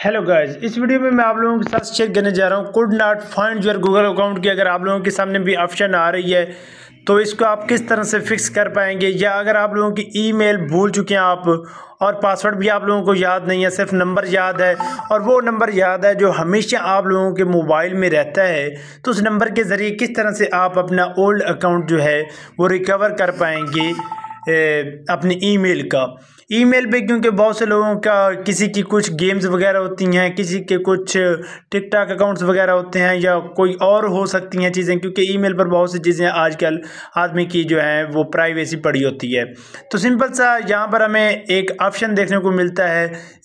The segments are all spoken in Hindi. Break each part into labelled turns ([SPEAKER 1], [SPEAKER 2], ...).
[SPEAKER 1] हेलो गाइस इस वीडियो में मैं आप लोगों के साथ शेयर करने जा रहा हूँ could not find your Google account की अगर आप लोगों के सामने भी ऑप्शन आ रही है तो इसको आप किस तरह से फिक्स कर पाएंगे या अगर आप लोगों की ईमेल भूल चुके हैं आप और पासवर्ड भी आप लोगों को याद नहीं है सिर्फ नंबर याद है और वो नंबर याद है जो हमेशा आप लोगों के मोबाइल में रहता है तो उस नंबर के ज़रिए किस तरह से आप अपना ओल्ड अकाउंट जो है वो रिकवर कर पाएंगे अपनी अपने ईमेल का ईमेल पे क्योंकि बहुत से लोगों का किसी की कुछ गेम्स वगैरह होती हैं किसी के कुछ टिकटॉक अकाउंट्स वगैरह होते हैं या कोई और हो सकती हैं चीज़ें क्योंकि ईमेल पर बहुत सी चीज़ें आजकल आदमी की जो है वो प्राइवेसी पड़ी होती है तो सिंपल सा यहाँ पर हमें एक ऑप्शन देखने को मिलता है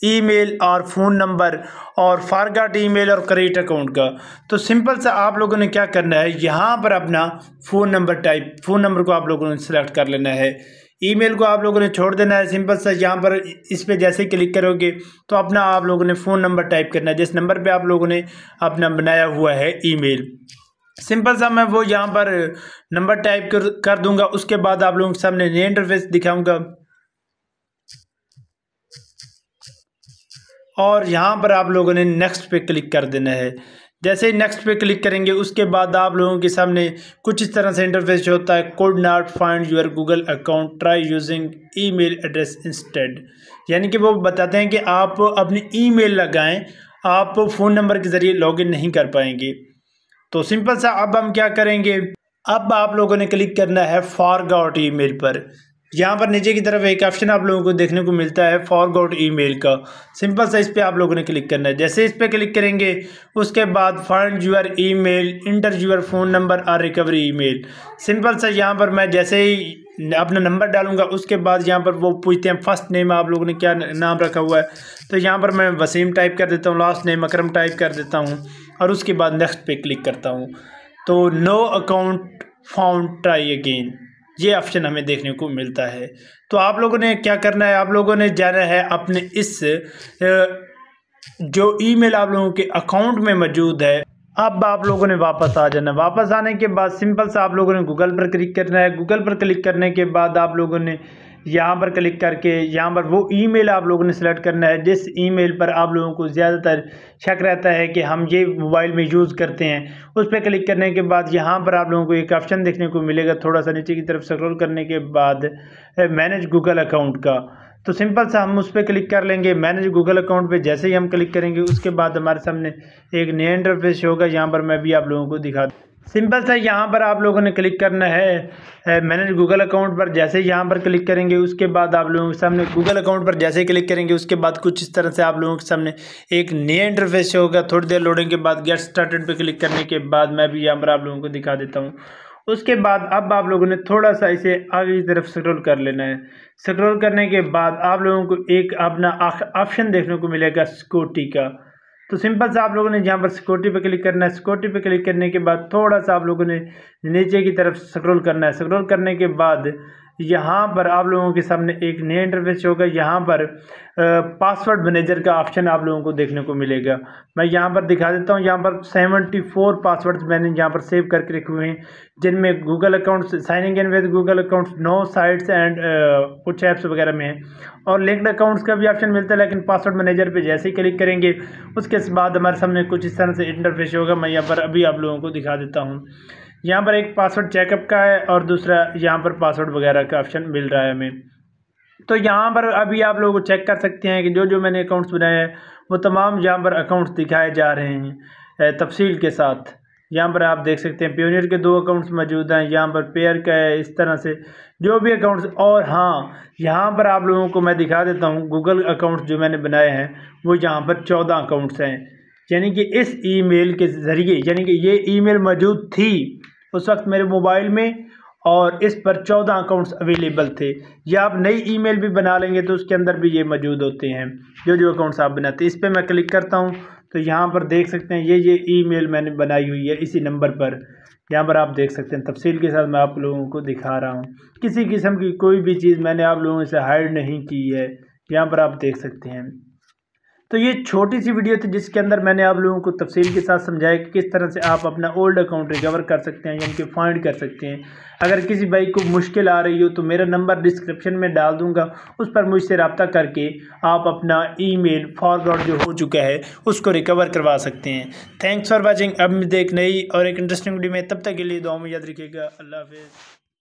[SPEAKER 1] ई और फ़ोन नंबर और फारगाट ई और क्रेडिट अकाउंट का तो सिंपल सा आप लोगों ने क्या करना है यहाँ पर अपना phone number type phone number को आप लोगों ने सेलेक्ट कर लेना है ईमेल को आप लोगों ने छोड़ देना है सिंपल सा यहाँ पर इस पर जैसे क्लिक करोगे तो अपना आप लोगों ने फ़ोन नंबर टाइप करना है जिस नंबर पे आप लोगों ने अपना बनाया हुआ है ईमेल सिंपल सा मैं वो यहाँ पर नंबर टाइप कर कर दूंगा उसके बाद आप लोगों के सामने नए इंटरफेस दिखाऊंगा और यहाँ पर आप लोगों ने नेक्स्ट पे क्लिक कर देना है जैसे ही नेक्स्ट पे क्लिक करेंगे उसके बाद आप लोगों के सामने कुछ इस तरह से इंटरफेस होता है could not find your Google account try using email address instead यानी कि वो बताते हैं कि आप अपनी ईमेल लगाएं आप फ़ोन नंबर के ज़रिए लॉगिन नहीं कर पाएंगे तो सिंपल सा अब हम क्या करेंगे अब आप लोगों ने क्लिक करना है फॉर गॉट ई पर यहाँ पर नीचे की तरफ एक ऑप्शन आप लोगों को देखने को मिलता है फॉर गॉट ई का सिंपल सा इस पर आप लोगों ने क्लिक करना है जैसे इस पर क्लिक करेंगे उसके बाद find your email enter your phone number और रिकवरी ई मेल सिंपल सा यहाँ पर मैं जैसे ही अपना नंबर डालूंगा उसके बाद यहाँ पर वो पूछते हैं फर्स्ट नेम आप लोगों ने क्या नाम रखा हुआ है तो यहाँ पर मैं वसीम टाइप कर देता हूँ लास्ट नेम अक्रम टाइप कर देता हूँ और उसके बाद नेक्स्ट पे क्लिक करता हूँ तो no account found try again ये ऑप्शन हमें देखने को मिलता है तो आप लोगों ने क्या करना है आप लोगों ने जाना है अपने इस जो ईमेल आप लोगों के अकाउंट में मौजूद है अब आप लोगों ने वापस आ जाना वापस आने के बाद सिंपल सा आप लोगों ने गूगल पर क्लिक करना है गूगल पर क्लिक करने के बाद आप लोगों ने यहाँ पर क्लिक करके यहाँ पर वो ईमेल आप लोगों ने सेलेक्ट करना है जिस ईमेल पर आप लोगों को ज़्यादातर शक रहता है कि हम ये मोबाइल में यूज़ करते हैं उस पर क्लिक करने के बाद यहाँ पर आप लोगों को एक ऑप्शन देखने को मिलेगा थोड़ा सा नीचे की तरफ स्क्रॉल करने के बाद मैनेज गूगल अकाउंट का तो सिंपल सा हम उस पर क्लिक कर लेंगे मैनेज गूगल अकाउंट पे जैसे ही हम क्लिक करेंगे उसके बाद हमारे सामने एक नया इंटरफेस होगा यहाँ पर मैं भी आप लोगों को दिखा दूँ सिंपल सा यहाँ पर आप लोगों ने क्लिक करना है मैनेज गूगल अकाउंट पर जैसे ही यहाँ पर क्लिक करेंगे उसके बाद आप लोगों के सामने गूगल अकाउंट पर जैसे ही क्लिक करेंगे उसके बाद कुछ इस तरह से आप लोगों के सामने एक नया इंटरफेस होगा थोड़ी देर लोडिंग के बाद गेट स्टार्टेड पर क्लिक करने के बाद मैं भी यहाँ पर आप लोगों को दिखा देता हूँ उसके बाद अब आप लोगों ने थोड़ा सा इसे आगे की तरफ स्क्रॉल कर लेना है स्क्रॉल करने के बाद आप लोगों को एक अपना ऑप्शन देखने को मिलेगा स्कूटी का तो सिंपल सा आप लोगों ने यहाँ पर सिक्योरिटी पे क्लिक करना है सिक्योरिटी पे क्लिक करने के बाद थोड़ा सा आप लोगों ने नीचे की तरफ स्क्रॉल करना है स्क्रॉल करने के बाद यहाँ पर आप लोगों के सामने एक नया इंटरफेस होगा यहाँ पर पासवर्ड मैनेजर का ऑप्शन आप लोगों को देखने को मिलेगा मैं यहाँ पर दिखा देता हूँ यहाँ पर सेवेंटी फोर पासवर्ड्स मैंने यहाँ पर सेव करके रखे हुए हैं जिनमें Google accounts signing in with Google accounts no sites and कुछ ऐप्स वगैरह में और लिंक्ड अकाउंट्स का भी ऑप्शन मिलता है लेकिन पासवर्ड मैनेजर पर जैसे ही क्लिक करेंगे उसके बाद हमारे सामने कुछ इस तरह से इंटरफेस होगा मैं यहाँ पर अभी आप लोगों को दिखा देता हूँ यहाँ पर एक पासवर्ड चेकअप का है और दूसरा यहाँ पर पासवर्ड वगैरह का ऑप्शन मिल रहा है हमें तो यहाँ पर अभी आप लोग चेक कर सकते हैं कि जो जो मैंने अकाउंट्स बनाए हैं वो तमाम यहाँ पर अकाउंट्स दिखाए जा रहे हैं तफसील के साथ यहाँ पर आप देख सकते हैं प्योनियर के दो अकाउंट्स मौजूद हैं यहाँ पर पेयर का है इस तरह से जो भी अकाउंट्स और हाँ यहाँ पर आप लोगों को मैं दिखा देता हूँ गूगल अकाउंट्स जो मैंने बनाए हैं वो यहाँ पर चौदह अकाउंट्स हैं यानी कि इस ईमेल के ज़रिए यानी कि ये ईमेल मौजूद थी उस वक्त मेरे मोबाइल में और इस पर चौदह अकाउंट्स अवेलेबल थे या आप नई ईमेल भी बना लेंगे तो उसके अंदर भी ये मौजूद होते हैं जो जो अकाउंट्स आप बनाते हैं इस पर मैं क्लिक करता हूँ तो यहाँ पर देख सकते हैं ये ये ईमेल मैंने बनाई हुई है इसी नंबर पर यहाँ पर आप देख सकते हैं तफसील के साथ मैं आप लोगों को दिखा रहा हूँ किसी किस्म की कोई भी चीज़ मैंने आप लोगों से हाइड नहीं की है यहाँ पर आप देख सकते हैं तो ये छोटी सी वीडियो थी जिसके अंदर मैंने आप लोगों को तफसील के साथ समझाया कि किस तरह से आप अपना ओल्ड अकाउंट रिकवर कर सकते हैं यानी कि फाइंड कर सकते हैं अगर किसी बाइक को मुश्किल आ रही हो तो मेरा नंबर डिस्क्रिप्शन में डाल दूंगा उस पर मुझसे रबता करके आप अपना ईमेल फॉरवर्ड जो हो चुका है उसको रिकवर करवा सकते हैं थैंक्स फॉर वॉचिंग अब देख नई और एक इंटरेस्टिंग वीडियो में तब तक के लिए दो में याद रखिएगा अल्लाह हाफ़